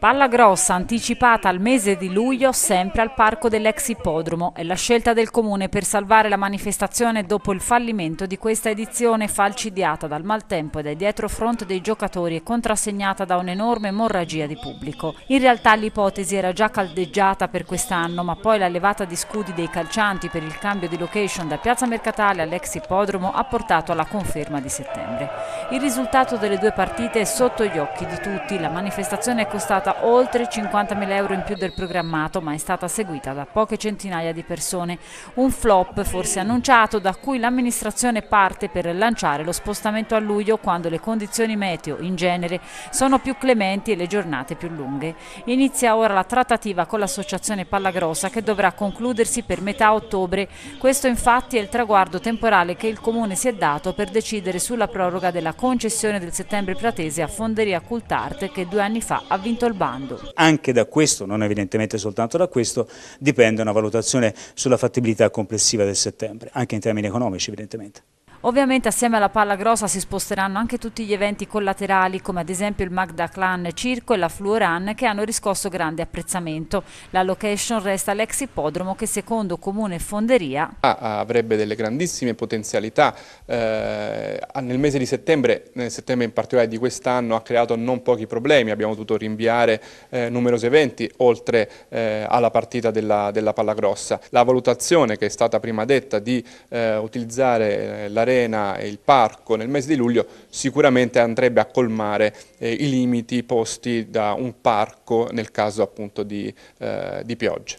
Palla grossa anticipata al mese di luglio sempre al parco dell'ex ippodromo è la scelta del comune per salvare la manifestazione dopo il fallimento di questa edizione falcidiata dal maltempo e dai dietro front dei giocatori e contrassegnata da un'enorme emorragia di pubblico. In realtà l'ipotesi era già caldeggiata per quest'anno ma poi la levata di scudi dei calcianti per il cambio di location da Piazza Mercatale all'ex ippodromo ha portato alla conferma di settembre. Il risultato delle due partite è sotto gli occhi di tutti. La manifestazione è costata oltre 50.000 euro in più del programmato, ma è stata seguita da poche centinaia di persone. Un flop forse annunciato da cui l'amministrazione parte per lanciare lo spostamento a luglio quando le condizioni meteo in genere sono più clementi e le giornate più lunghe. Inizia ora la trattativa con l'associazione Pallagrossa che dovrà concludersi per metà ottobre. Questo infatti è il traguardo temporale che il Comune si è dato per decidere sulla proroga della concessione del settembre pratese a Fonderia Cultarte che due anni fa ha vinto il bando. Anche da questo, non evidentemente soltanto da questo, dipende una valutazione sulla fattibilità complessiva del settembre, anche in termini economici evidentemente. Ovviamente assieme alla palla grossa si sposteranno anche tutti gli eventi collaterali come ad esempio il Magda Clan Circo e la Fluoran che hanno riscosso grande apprezzamento. La location resta l'ex ippodromo che secondo Comune Fonderia ah, avrebbe delle grandissime potenzialità. Eh, nel mese di settembre, nel settembre in particolare di quest'anno, ha creato non pochi problemi. Abbiamo dovuto rinviare eh, numerosi eventi oltre eh, alla partita della, della palla grossa. La valutazione che è stata prima detta di eh, utilizzare eh, la rete l'arena e il parco nel mese di luglio sicuramente andrebbe a colmare eh, i limiti posti da un parco nel caso appunto di, eh, di piogge.